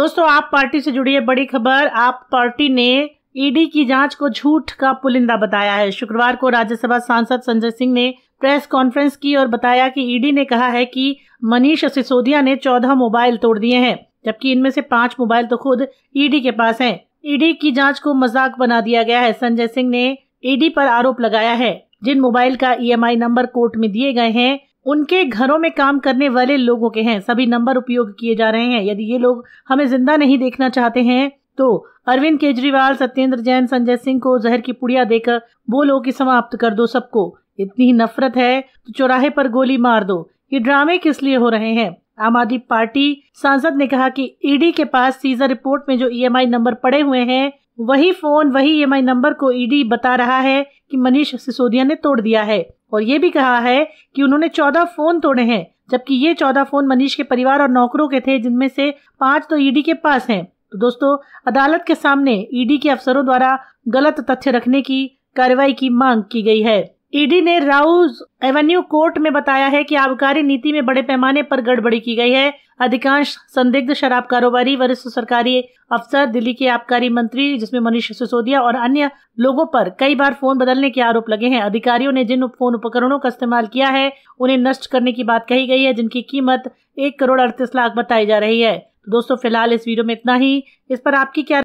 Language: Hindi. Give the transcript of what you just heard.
दोस्तों आप पार्टी से जुड़ी है बड़ी खबर आप पार्टी ने ईडी e की जांच को झूठ का पुलिंदा बताया है शुक्रवार को राज्यसभा सांसद संजय सिंह ने प्रेस कॉन्फ्रेंस की और बताया कि ईडी e ने कहा है कि मनीष सिसोदिया ने चौदह मोबाइल तोड़ दिए हैं जबकि इनमें से पांच मोबाइल तो खुद ईडी e के पास हैं। ईडी की जांच को मजाक बना दिया गया है संजय सिंह ने ईडी पर आरोप लगाया है जिन मोबाइल का ईएमआई नंबर कोर्ट में दिए गए हैं उनके घरों में काम करने वाले लोगों के हैं सभी नंबर उपयोग किए जा रहे हैं यदि ये लोग हमें जिंदा नहीं देखना चाहते हैं तो अरविंद केजरीवाल सत्येंद्र जैन संजय सिंह को जहर की पुड़िया देकर बोलो कि समाप्त कर दो सबको इतनी ही नफरत है तो चौराहे पर गोली मार दो ये ड्रामे किस लिए हो रहे हैं आम आदमी पार्टी सांसद ने कहा कि ईडी के पास सीजर रिपोर्ट में जो ईएमआई नंबर पड़े हुए हैं वही फोन वही ईएमआई नंबर को ईडी बता रहा है कि मनीष सिसोदिया ने तोड़ दिया है और ये भी कहा है कि उन्होंने चौदह फोन तोड़े हैं जबकि ये चौदह फोन मनीष के परिवार और नौकरों के थे जिनमें से पांच तो ईडी के पास हैं तो दोस्तों अदालत के सामने ईडी के अफसरों द्वारा गलत तथ्य रखने की कार्रवाई की मांग की गई है ईडी ने राउज एवेन्यू कोर्ट में बताया है कि आबकारी नीति में बड़े पैमाने पर गड़बड़ी की गई है अधिकांश संदिग्ध शराब कारोबारी वरिष्ठ सरकारी अफसर दिल्ली के आबकारी मंत्री जिसमें मनीष सिसोदिया और अन्य लोगों पर कई बार फोन बदलने के आरोप लगे हैं अधिकारियों ने जिन फोन उपकरणों का इस्तेमाल किया है उन्हें नष्ट करने की बात कही गई है जिनकी कीमत एक करोड़ अड़तीस लाख बताई जा रही है तो दोस्तों फिलहाल इस वीडियो में इतना ही इस पर आपकी क्या